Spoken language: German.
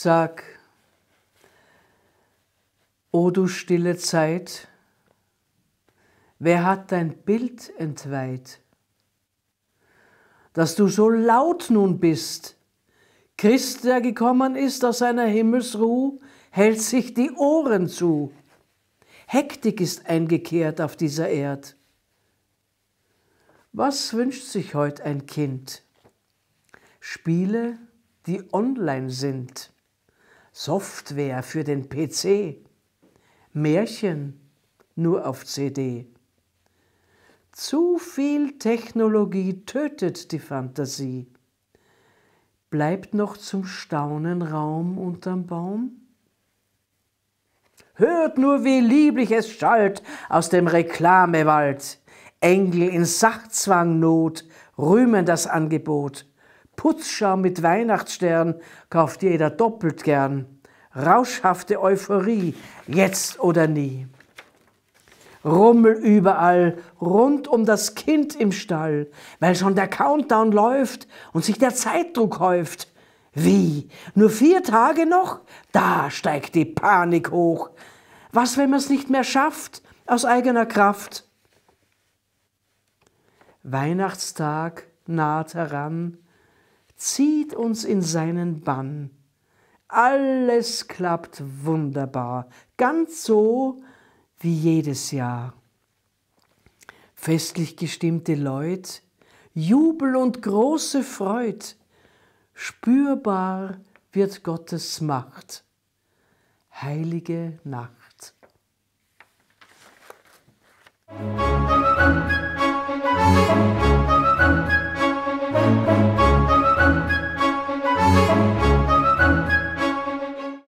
Sag, O du stille Zeit, wer hat dein Bild entweiht? Dass du so laut nun bist, Christ, der gekommen ist aus seiner Himmelsruh, hält sich die Ohren zu. Hektik ist eingekehrt auf dieser Erd. Was wünscht sich heute ein Kind? Spiele, die online sind. Software für den PC, Märchen nur auf CD. Zu viel Technologie tötet die Fantasie. Bleibt noch zum Staunen Raum unterm Baum? Hört nur, wie lieblich es schallt aus dem Reklamewald. Engel in Sachzwangnot rühmen das Angebot. Putzscham mit Weihnachtsstern kauft jeder doppelt gern. Rauschhafte Euphorie, jetzt oder nie. Rummel überall, rund um das Kind im Stall, weil schon der Countdown läuft und sich der Zeitdruck häuft. Wie? Nur vier Tage noch? Da steigt die Panik hoch. Was, wenn man es nicht mehr schafft, aus eigener Kraft? Weihnachtstag naht heran, zieht uns in seinen Bann. Alles klappt wunderbar, ganz so wie jedes Jahr. Festlich gestimmte Leute, Jubel und große Freud, spürbar wird Gottes Macht. Heilige Nacht. Musik